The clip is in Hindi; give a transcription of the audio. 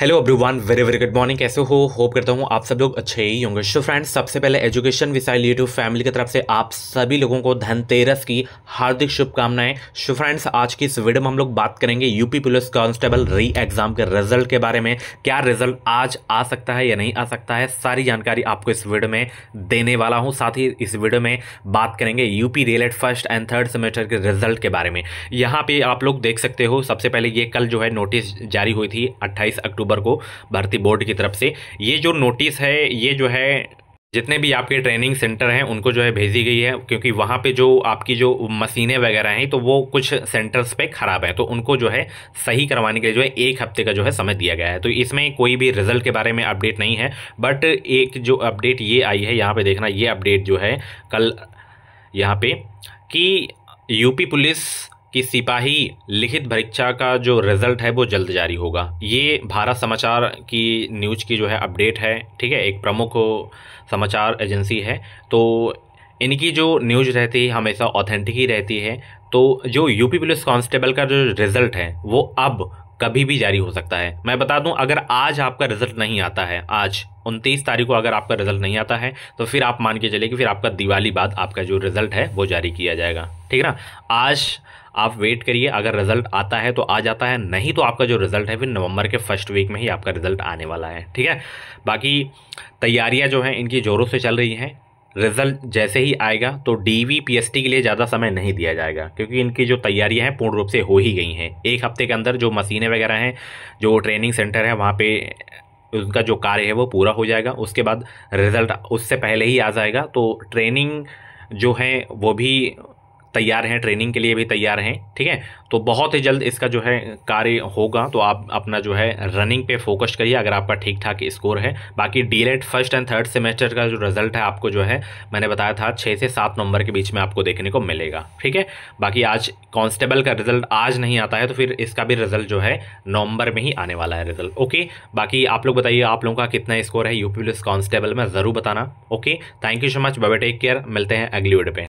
hello everyone very very good morning कैसे हो होप करता हूँ आप सब लोग अच्छे ही होंगे सो फ्रेंड्स सबसे पहले एजुकेशन विसाइल यूट्यूब फैमिली की तरफ से आप सभी लोगों को धनतेरस की हार्दिक शुभकामनाएं सो फ्रेंड्स आज की इस वीडियो में हम लोग बात करेंगे UP police constable re exam के रिजल्ट के बारे में क्या रिजल्ट आज आ सकता है या नहीं आ सकता है सारी जानकारी आपको इस वीडियो में देने वाला हूँ साथ ही इस वीडियो में बात करेंगे यूपी रिलेट फर्स्ट एंड थर्ड सेमेस्टर के रिजल्ट के बारे में यहाँ पे आप लोग देख सकते हो सबसे पहले ये कल जो है नोटिस जारी हुई थी अट्ठाईस अक्टूबर अक्टूबर को भर्ती बोर्ड की तरफ से ये जो नोटिस है ये जो है जितने भी आपके ट्रेनिंग सेंटर हैं उनको जो है भेजी गई है क्योंकि वहाँ पे जो आपकी जो मशीनें वगैरह हैं तो वो कुछ सेंटर्स पे ख़राब हैं तो उनको जो है सही करवाने के लिए जो है एक हफ्ते का जो है समय दिया गया है तो इसमें कोई भी रिजल्ट के बारे में अपडेट नहीं है बट एक जो अपडेट ये आई है यहाँ पर देखना ये अपडेट जो है कल यहाँ पर कि यूपी पुलिस कि सिपाही लिखित परीक्षा का जो रिज़ल्ट है वो जल्द जारी होगा ये भारत समाचार की न्यूज की जो है अपडेट है ठीक है एक प्रमुख समाचार एजेंसी है तो इनकी जो न्यूज रहती है हमेशा ऑथेंटिक ही रहती है तो जो यूपी पुलिस कांस्टेबल का जो रिज़ल्ट है वो अब कभी भी जारी हो सकता है मैं बता दूं अगर आज आपका रिजल्ट नहीं आता है आज उनतीस तारीख को अगर आपका रिजल्ट नहीं आता है तो फिर आप मान के चले कि फिर आपका दिवाली बाद आपका जो रिजल्ट है वो जारी किया जाएगा ठीक है ना आज आप वेट करिए अगर रिजल्ट आता है तो आ जाता है नहीं तो आपका जो रिजल्ट है फिर नवंबर के फर्स्ट वीक में ही आपका रिजल्ट आने वाला है ठीक है बाकी तैयारियां जो हैं इनकी ज़ोरों से चल रही हैं रिजल्ट जैसे ही आएगा तो एस टी के लिए ज़्यादा समय नहीं दिया जाएगा क्योंकि इनकी जो तैयारियां हैं पूर्ण रूप से हो ही गई हैं एक हफ्ते के अंदर जो मशीनें वगैरह हैं जो ट्रेनिंग सेंटर है वहाँ पे उनका जो कार्य है वो पूरा हो जाएगा उसके बाद रिजल्ट उससे पहले ही आ जाएगा तो ट्रेनिंग जो है वो भी तैयार हैं ट्रेनिंग के लिए भी तैयार हैं ठीक है तो बहुत ही जल्द इसका जो है कार्य होगा तो आप अपना जो है रनिंग पे फोकस करिए अगर आपका ठीक ठाक स्कोर है बाकी DElEd first and third semester का जो रिजल्ट है आपको जो है मैंने बताया था छः से सात नवंबर के बीच में आपको देखने को मिलेगा ठीक है बाकी आज कांस्टेबल का रिजल्ट आज नहीं आता है तो फिर इसका भी रिजल्ट जो है नवंबर में ही आने वाला है रिजल्ट ओके बाकी आप लोग बताइए आप लोगों का कितना स्कोर है यूपी पुलिस कांस्टेबल में ज़रूर बताना okay thank you so much बाबा टेक केयर मिलते हैं अगली वीडियो पे